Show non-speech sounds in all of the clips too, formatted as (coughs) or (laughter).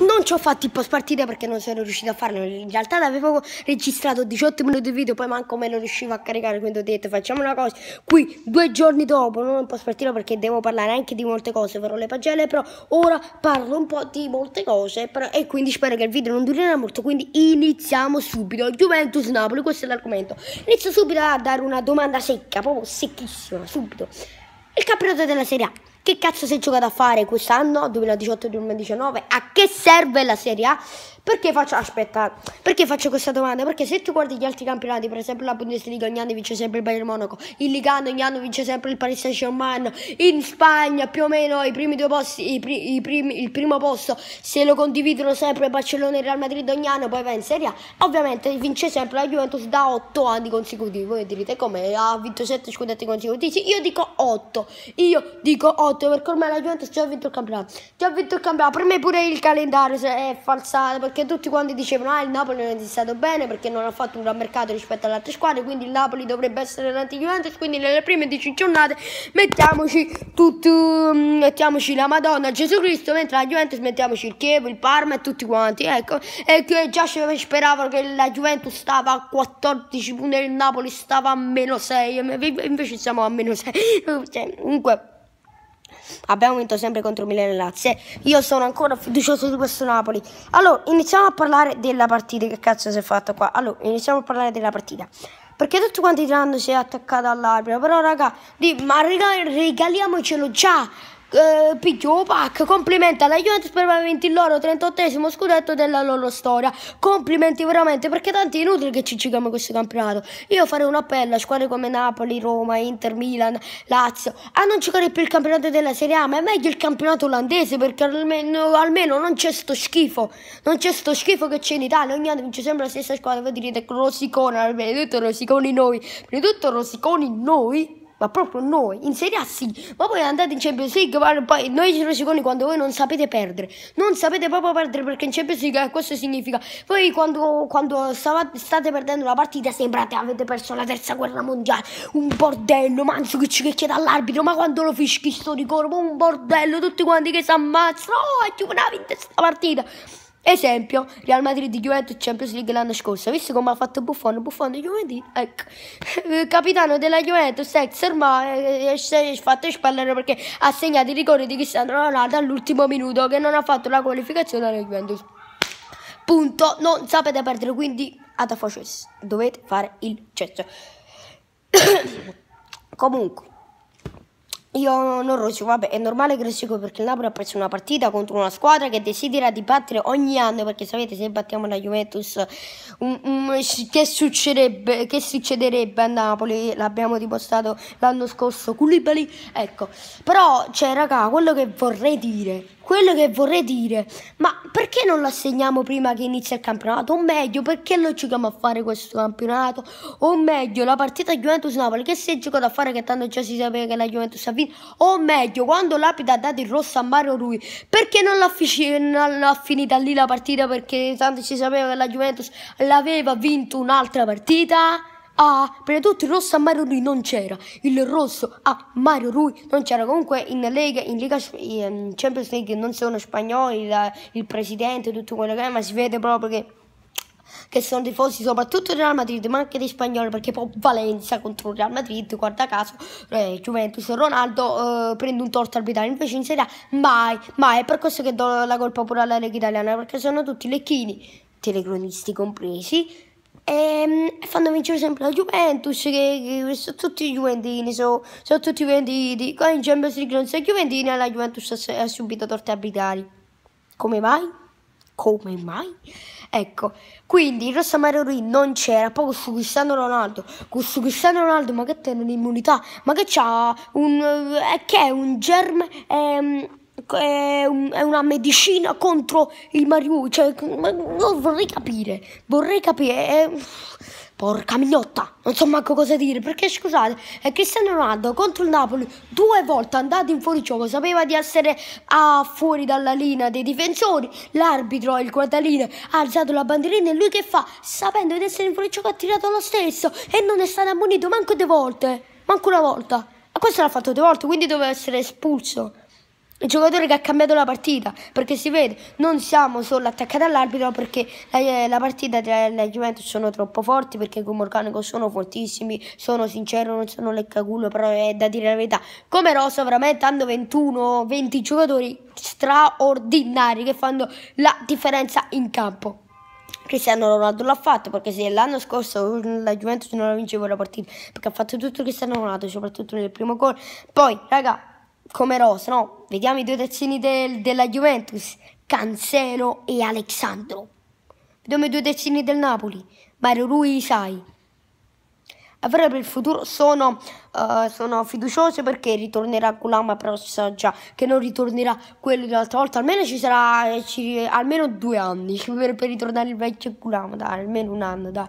non ci ho fatto il post partita perché non sono riuscito a farlo in realtà l'avevo registrato 18 minuti di video poi manco me lo riuscivo a caricare quindi ho detto facciamo una cosa qui due giorni dopo non un post partita perché devo parlare anche di molte cose farò le pagelle però ora parlo un po' di molte cose però, e quindi spero che il video non durerà molto quindi iniziamo subito Juventus Napoli questo è l'argomento inizio subito a dare una domanda secca proprio secchissima subito il campionato della Serie A che cazzo si è giocato a fare quest'anno, 2018-2019? A che serve la Serie A? Perché faccio, aspetta, perché faccio questa domanda? Perché se tu guardi gli altri campionati, per esempio la Bundesliga ogni anno vince sempre il Bayern Monaco, in Liga ogni anno vince sempre il Paris Saint Germain, in Spagna più o meno i primi due posti, i pri, i primi, il primo posto se lo condividono sempre Barcellona e Real Madrid ogni anno, poi va in Serie A, ovviamente vince sempre la Juventus da 8 anni consecutivi, voi direte come ha vinto 7 scudetti consecutivi, io dico 8, io dico 8 perché ormai la Juventus già ha vinto il campionato, già ha vinto il campionato, per me pure il calendario è falsato perché tutti quanti dicevano ah il Napoli non è stato bene perché non ha fatto un gran mercato rispetto alle altre squadre quindi il Napoli dovrebbe essere l'anti Juventus quindi nelle prime 10 giornate mettiamoci tutto mm, mettiamoci la Madonna Gesù Cristo mentre la Juventus mettiamoci il Chievo il Parma e tutti quanti ecco e già speravano che la Juventus stava a 14 punti e il Napoli stava a meno 6 invece siamo a meno 6 (laughs) cioè, comunque abbiamo vinto sempre contro Milan e Lazio. Io sono ancora fiducioso di questo Napoli. Allora, iniziamo a parlare della partita. Che cazzo si è fatto qua? Allora, iniziamo a parlare della partita. Perché tutti quanti diranno si è attaccato all'arbitro. Però, raga, ma regaliamocelo già eh, Piggio Pac complimenta la Juventus per aver vinto il loro 38 scudetto della loro storia complimenti veramente perché tanto è inutile che ci cicchiamo questo campionato io farei un appello a squadre come Napoli, Roma, Inter, Milan, Lazio a non giocare più il campionato della Serie A ma è meglio il campionato olandese perché almeno, almeno non c'è sto schifo non c'è sto schifo che c'è in Italia ogni anno vince sempre la stessa squadra voi direte Rosicone prima di tutto Rosiconi noi prima di tutto Rosiconi noi ma proprio noi, in Serie A sì, ma voi andate in Champions League, poi noi ci rosicconi quando voi non sapete perdere, non sapete proprio perdere perché in Champions League eh, questo significa, voi quando, quando stavate, state perdendo la partita sembrate avete perso la terza guerra mondiale, un bordello, manzo che ci chiede all'arbitro, ma quando lo fischi sto di corpo un bordello, tutti quanti che si ammazzano, oh, è più una vinta questa partita. Esempio, Real Madrid Juventus Champions League l'anno scorso, visto come ha fatto Buffon, Buffon Juventus, ecco, eh, capitano della Juventus, ex ormai, eh, eh, si è fatto espellere perché ha segnato i rigori di Cristiano Ronaldo all'ultimo minuto che non ha fatto la qualificazione alla Juventus. Punto, non sapete perdere, quindi ad dovete fare il cesso. (coughs) Comunque, io non rosico, vabbè, è normale che rosico perché il Napoli ha preso una partita contro una squadra che desidera di battere ogni anno, perché sapete se battiamo la Juventus um, um, che, succederebbe, che succederebbe a Napoli? L'abbiamo dimostrato l'anno scorso, Culibali, ecco. Però, cioè, raga, quello che vorrei dire quello che vorrei dire, ma perché non lo assegniamo prima che inizia il campionato? O meglio, perché lo giochiamo a fare questo campionato? O meglio, la partita Juventus-Napoli, che si è giocato a fare che tanto già si sapeva che la Juventus ha vinto? O meglio, quando l'Apita ha dato il rosso a Mario Rui, perché non l'ha, fi- non l'ha finita lì la partita perché tanto si sapeva che la Juventus l'aveva vinto un'altra partita? Ah, prima di tutto il rosso a Mario Rui non c'era. Il rosso a Mario Rui non c'era. Comunque in Lega, in Lega in ehm, Champions League non sono spagnoli, la, il presidente, tutto quello che è, ma si vede proprio che, che sono tifosi soprattutto del Real Madrid, ma anche dei spagnoli, perché poi Valencia contro il Real Madrid, guarda caso, eh, Juventus e Ronaldo eh, prende un torto arbitrale. invece in Serie A mai, mai, è per questo che do la colpa pure alla Lega italiana, perché sono tutti lecchini, telecronisti compresi, e ehm, fanno vincere sempre la Juventus, che, che sono tutti i Juventini, sono, sono tutti i venditi. Qua in Champions League non sei Juventini e la Juventus ha, ha subito torti arbitrari. Come mai? Come mai? Ecco, quindi il rosso Mario Ruiz non c'era, poi questo Cristiano Ronaldo, questo Cristiano Ronaldo ma che tiene l'immunità, ma che c'ha un... Eh, che è un germe... Ehm, è, un, è una medicina contro il Mariu. Cioè, non vorrei capire. Vorrei capire. È... Porca mignotta, non so manco cosa dire, perché scusate, è Cristiano Ronaldo contro il Napoli due volte andato in fuori gioco, sapeva di essere ah, fuori dalla linea dei difensori, l'arbitro, il guardalino, ha alzato la bandierina e lui che fa? Sapendo di essere in fuori gioco ha tirato lo stesso e non è stato ammonito manco due volte, manco una volta. Ma questo l'ha fatto due volte, quindi doveva essere espulso il giocatore che ha cambiato la partita, perché si vede, non siamo solo attaccati all'arbitro perché la, eh, la partita della Juventus sono troppo forti, perché come organico sono fortissimi, sono sincero, non sono leccaculo, però è da dire la verità. Come Rosa veramente hanno 21-20 giocatori straordinari che fanno la differenza in campo. Cristiano Ronaldo l'ha fatto perché se l'anno scorso la Juventus non la vinceva la partita perché ha fatto tutto Cristiano Ronaldo soprattutto nel primo gol poi raga come rosa, no? Vediamo i due terzini del, della Juventus, Cancelo e Alexandro. Vediamo i due terzini del Napoli, Mario Rui e Isai. Avrà per il futuro sono, uh, sono fiducioso perché ritornerà Kulama, però si sa già che non ritornerà quello dell'altra volta. Almeno ci sarà ci, almeno due anni (laughs) per, per ritornare il vecchio Kulama, dai, almeno un anno, dai.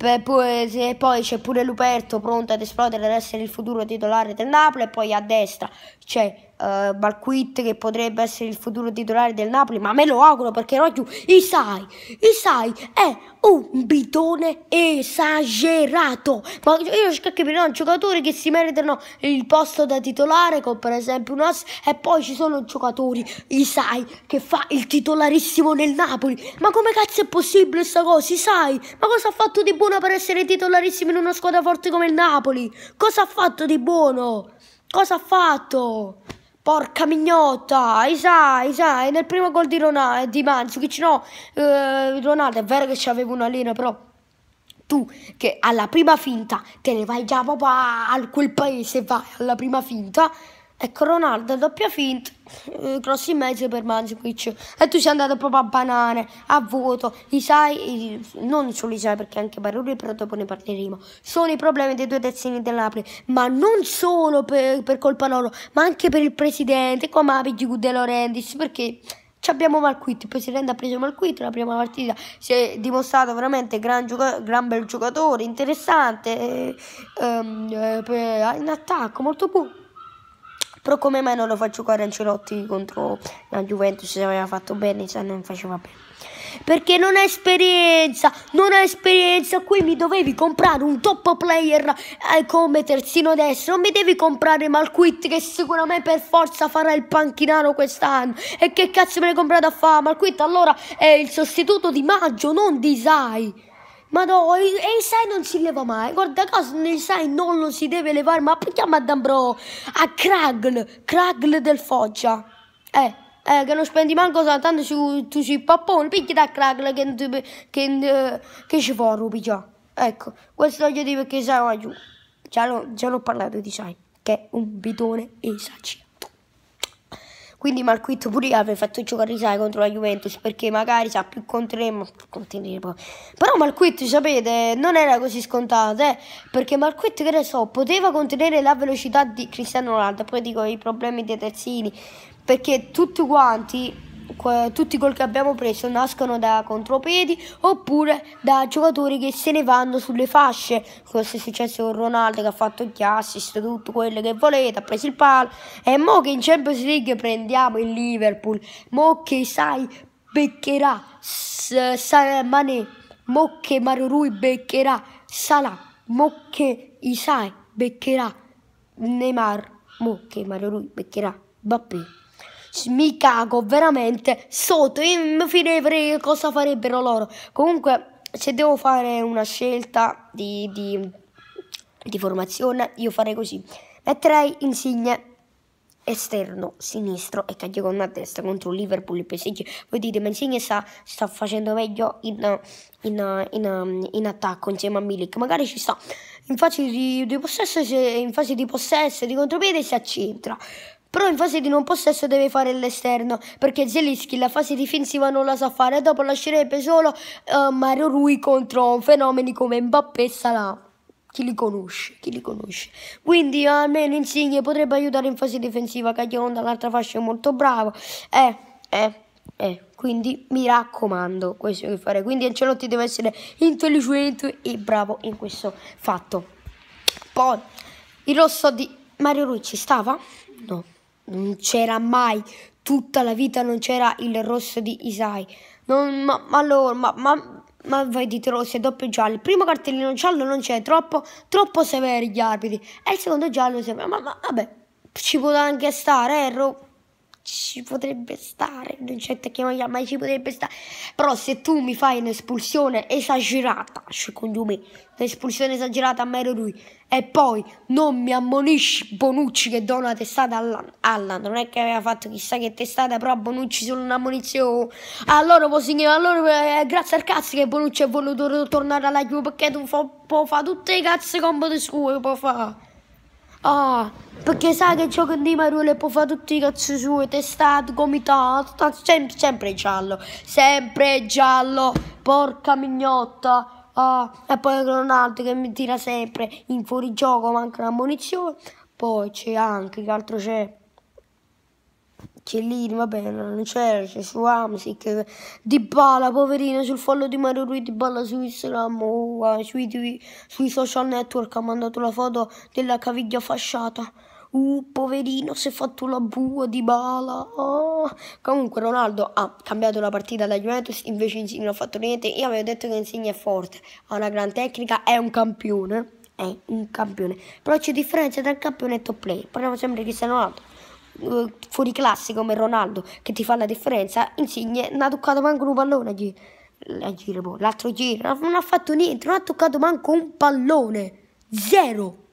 Beh, poi, poi c'è pure Luperto pronto ad esplodere ad essere il futuro titolare del Napoli e poi a destra c'è uh, eh, Balquit che potrebbe essere il futuro titolare del Napoli, ma me lo auguro perché Rocchio Isai, Isai è un bitone esagerato. Ma io cerco di capire, no, giocatori che si meritano il posto da titolare, come per esempio un As, e poi ci sono giocatori, Isai, che fa il titolarissimo nel Napoli. Ma come cazzo è possibile sta cosa, Isai? Ma cosa ha fatto di buono per essere titolarissimo in una squadra forte come il Napoli? Cosa ha fatto di buono? Cosa ha fatto? Porca mignotta, Isa, Isa, nel primo gol di, Rona, di Manzukic, no, eh, Ronaldo, è vero che c'avevo una linea, però tu che alla prima finta te ne vai già proprio a, a quel paese, vai alla prima finta, Ecco Ronaldo, doppia fint, eh, cross in mezzo per Manzukic. E tu sei andato proprio a banane, a vuoto. sai, non solo sai perché anche Baroni, però dopo ne parleremo. Sono i problemi dei due terzini dell'Apri, ma non solo per, per, colpa loro, ma anche per il presidente, come Apigi De Laurentiis, perché ci abbiamo Malquit, il presidente ha preso Malquit la prima partita, si è dimostrato veramente gran, gran bel giocatore, interessante, eh, ehm, eh, in attacco, molto buono. Però come mai non lo faccio giocare Ancelotti contro la Juventus se aveva fatto bene, se non faceva bene. Perché non ha esperienza, non ha esperienza, qui mi dovevi comprare un top player eh, come terzino destro, non mi devi comprare Malquit che sicuramente per forza farà il panchinaro quest'anno. E che cazzo me l'hai comprato a fare? Malquit allora è il sostituto di Maggio, non di Sai. Ma no, e sai non si leva mai. Guarda caso, sai non lo si deve levare. Ma perché Madame Bro? A Kragl, Kragl del Foggia. Eh. Eh, che non spendi manco tanto su, tu sui papponi, picchi da crack che, che, che, eh, che ci fa rubigia. Ecco, questo voglio dire perché sai, giù. Già, non ho parlato di sai, che è un bidone esagerato. Quindi Marquito pure aveva fatto giocare Isai contro la Juventus perché magari sa più conteneremo, conteneremo. Però Marquito, sapete, non era così scontato, eh, perché Marquito, che ne so, poteva contenere la velocità di Cristiano Ronaldo, poi dico i problemi dei terzini, perché tutti quanti tutti i gol che abbiamo preso nascono da contropiedi oppure da giocatori che se ne vanno sulle fasce. Questo è successo con Ronaldo che ha fatto gli assist, tutto quello che volete, ha preso il palo. E mo che in Champions League prendiamo il Liverpool, mo che sai beccherà S- Mané, mo che Mario Rui beccherà Salah, mo che Isai beccherà Neymar, mo che Mario Rui beccherà Bappé mi cago veramente sotto. Io mi cosa farebbero loro. Comunque, se devo fare una scelta di, di, di formazione, io farei così. Metterei insigne esterno, sinistro e caglia con una testa contro Liverpool e PSG. Voi dite, ma Insigne sta, sta facendo meglio in, in, in, in, attacco insieme a Milik. Magari ci sta in fase di, di possesso, in fase di possesso, di contropiede si accentra. Però in fase di non possesso deve fare l'esterno, perché Zelinski la fase difensiva non la sa fare dopo lascerebbe solo uh, Mario Rui contro fenomeni come Mbappé e Salah. Chi li conosce, chi li conosce. Quindi almeno Insigne potrebbe aiutare in fase difensiva, Caglione dall'altra fascia è molto bravo. Eh, eh, eh. Quindi mi raccomando, questo che fare. Quindi Ancelotti deve essere intelligente e bravo in questo fatto. Poi, il rosso di Mario Rui ci stava? No non c'era mai, tutta la vita non c'era il rosso di Isai. Non, ma, ma, allora, ma, ma, ma voi dite rosso e doppio giallo. Il primo cartellino giallo non c'è, troppo, troppo severi gli arbitri. E il secondo giallo sembra, ma, ma vabbè, ci può anche stare, eh, ci potrebbe stare, non c'è che voglia, ma ci potrebbe stare. Però se tu mi fai un'espulsione esagerata, secondo me, un'espulsione esagerata a me mero lui, e poi non mi ammonisci Bonucci che do una testata all'anno, Allan, non è che aveva fatto chissà che testata, però Bonucci solo un'ammonizione. Oh. Allora, Posignino, allora eh, grazie al cazzo che Bonucci è voluto tornare alla Juve perché tu fa, può fare tutte le cazze combo di scuola, può fare. Ah, perché sai che ciò che Di Marule può fare tutti i cazzi suoi, testato, gomitato, sempre, sempre giallo, sempre giallo, porca mignotta. Ah, e poi Ronaldo che mi tira sempre in fuori gioco, manca una munizione. Poi c'è anche, che altro c'è? Chiellini, bene, non c'era, c'è su Amsic, Di Bala, poverino, sul follo di Mario Rui Di Bala su Instagram, uh, sui, sui, social network ha mandato la foto della caviglia fasciata. Uh, poverino, si è fatto la bua di bala. Oh. Comunque Ronaldo ha cambiato la partita da Juventus, invece Insigne non ha fatto niente. Io avevo detto che Insigne è forte, ha una gran tecnica, è un campione. È un campione. Però c'è differenza tra campione e top player. Parliamo sempre di Cristiano Ronaldo. Eh, fuori classe come Ronaldo che ti fa la differenza, Insigne non ha toccato manco un pallone gi- a giro, boh, l'altro giro, non ha fatto niente, non ha toccato manco un pallone, zero.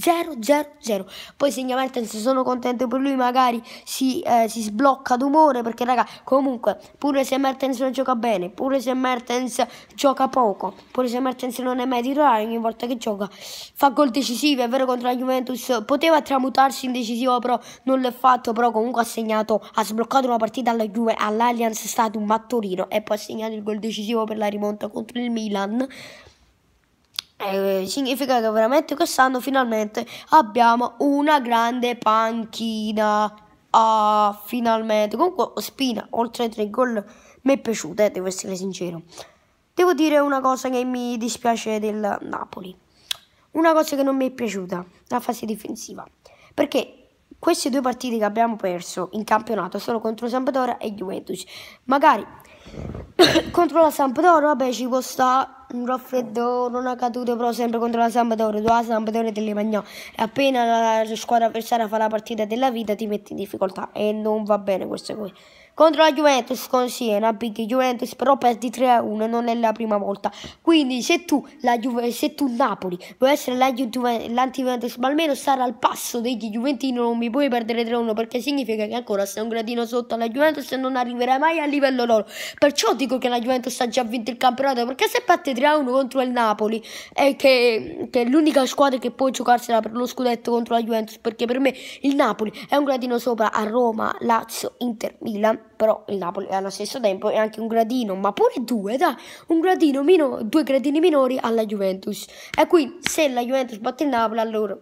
0, 0, 0. Poi sicuramente se sono contento per lui magari si, eh, si sblocca d'umore perché raga comunque pure se Mertens non gioca bene, pure se Mertens gioca poco, pure se Mertens non è mai titolare ogni volta che gioca fa gol decisivi, è vero contro la Juventus poteva tramutarsi in decisivo però non l'ha fatto, però comunque ha segnato, ha sbloccato una partita alla Juve, all'Allianz stato un Torino e poi ha segnato il gol decisivo per la rimonta contro il Milan. Eh, significa che veramente quest'anno finalmente abbiamo una grande panchina. Ah, finalmente. Comunque, Spina, oltre ai tre gol, mi è piaciuta, eh, devo essere sincero. Devo dire una cosa che mi dispiace del Napoli. Una cosa che non mi è piaciuta, la fase difensiva. Perché queste due partite che abbiamo perso in campionato sono contro Sampdoria e Juventus. Magari (coughs) contro la Sampdoria, vabbè, ci può stare un raffreddore, una caduta però sempre contro la Sampdoria, tu la Sampdoria te le mangiò. E appena la squadra avversaria fa la partita della vita ti metti in difficoltà e non va bene questo qui. Contro la Juventus con Siena, picchi Juventus però perdi 3-1 a non è la prima volta. Quindi se tu, la Juve, se tu Napoli vuoi essere l'anti-Juventus ma almeno stare al passo degli Juventini non mi puoi perdere 3-1 a perché significa che ancora sei un gradino sotto alla Juventus e non arriverai mai a livello loro. Perciò dico che la Juventus ha già vinto il campionato perché se batte 3-1 contro il Napoli, E che, che, è l'unica squadra che può giocarsela per lo scudetto contro la Juventus, perché per me il Napoli è un gradino sopra a Roma, Lazio, Inter, Milan, però il Napoli allo stesso tempo è anche un gradino, ma pure due, dai, un gradino meno, due gradini minori alla Juventus. E qui se la Juventus batte il Napoli, allora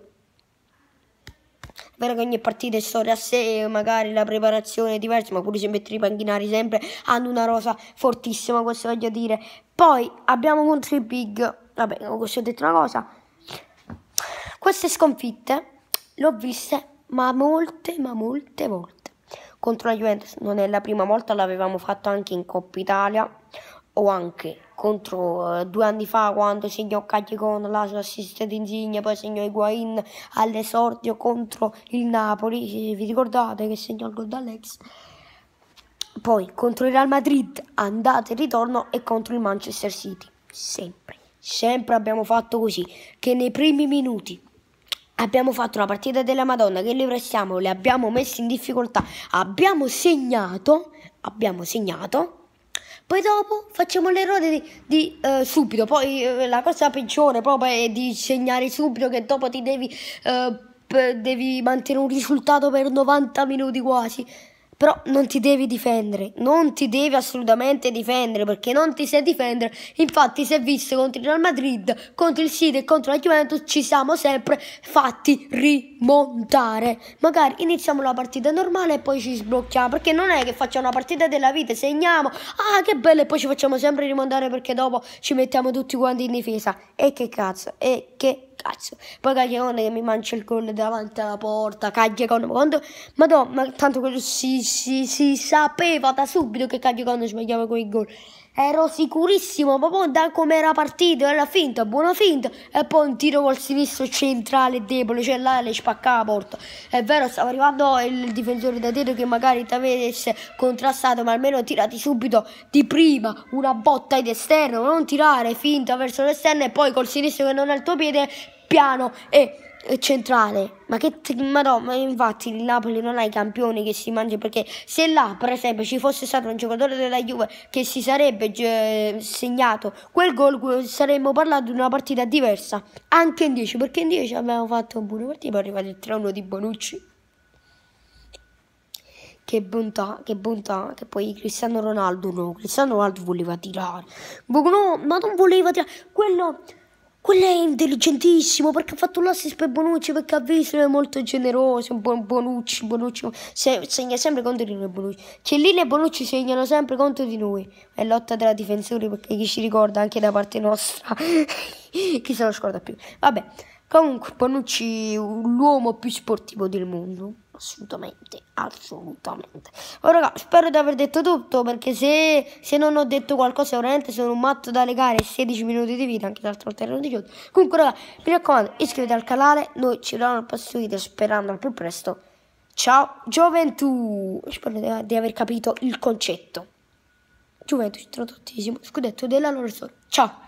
vero che ogni partita è storia a sé, magari la preparazione è diversa, ma pure se mettono i panchinari sempre hanno una rosa fortissima, questo voglio dire. Poi abbiamo contro i big, vabbè, questo ho detto una cosa. Queste sconfitte le ho viste, ma molte, ma molte volte. Contro la Juventus non è la prima volta, l'avevamo fatto anche in Coppa Italia o anche contro eh, due anni fa quando segnò Cagliacon là sull'assist di Insigne poi segnò Higuain all'esordio contro il Napoli vi ricordate che segnò il gol d'Alex poi contro il Real Madrid andate e ritorno e contro il Manchester City sempre sempre abbiamo fatto così che nei primi minuti Abbiamo fatto la partita della Madonna che le prestiamo, le abbiamo messe in difficoltà, abbiamo segnato, abbiamo segnato poi dopo facciamo l'errore di, di eh, subito, poi eh, la cosa peggiore proprio è di segnare subito che dopo ti devi, eh, devi mantenere un risultato per 90 minuti quasi. Però non ti devi difendere, non ti devi assolutamente difendere perché non ti sai difendere. Infatti si è visto contro il Real Madrid, contro il City e contro la Juventus ci siamo sempre fatti rimontare. Magari iniziamo la partita normale e poi ci sblocchiamo perché non è che facciamo una partita della vita, segniamo, ah che bello e poi ci facciamo sempre rimontare perché dopo ci mettiamo tutti quanti in difesa. E che cazzo, e che cazzo. Poi Cagliarone che mi mancia il gol davanti alla porta, Cagliarone, ma quando... Madonna, ma tanto quello si, si, si sapeva da subito che Cagliarone sbagliava quei gol. Ero sicurissimo proprio da come era partito, era finta, buona finta e poi un tiro col sinistro centrale debole, cioè là le spaccava la porta. È vero, stava arrivando il difensore da dietro che magari ti avesse contrastato, ma almeno tirati subito di prima una botta ed esterno, non tirare finta verso l'esterno e poi col sinistro che non è il tuo piede piano e eh, centrale. Ma che ma no, infatti il Napoli non ha i campioni che si mangia perché se là, per esempio, ci fosse stato un giocatore della Juve che si sarebbe eh, segnato quel gol, saremmo parlando di una partita diversa. Anche in 10, perché in 10 abbiamo fatto un buona partita, poi è arrivato il 3-1 di Bonucci. Che bontà, che bontà, che poi Cristiano Ronaldo no, Cristiano Ronaldo voleva tirare. Boh, no, ma non voleva tirare. Quello quello è intelligentissimo perché ha fatto l'assist per Bonucci perché ha visto è molto generoso. Bon, Bonucci, Bonucci se, segna sempre contro di noi. Bonucci. Cellini e Bonucci segnano sempre contro di noi. È lotta tra difensori perché chi ci ricorda anche da parte nostra. (laughs) chi se lo scorda più. Vabbè, comunque Bonucci è l'uomo più sportivo del mondo assolutamente, assolutamente. Allora, raga, spero di aver detto tutto, perché se, se, non ho detto qualcosa, veramente sono un matto da legare 16 minuti di vita, anche l'altra volta erano 18. Comunque, raga, mi raccomando, iscrivetevi al canale, noi ci vediamo al prossimo video, sperando al più presto. Ciao, gioventù! Spero di aver capito il concetto. Juventus, 38 scudetto della loro storia. Ciao!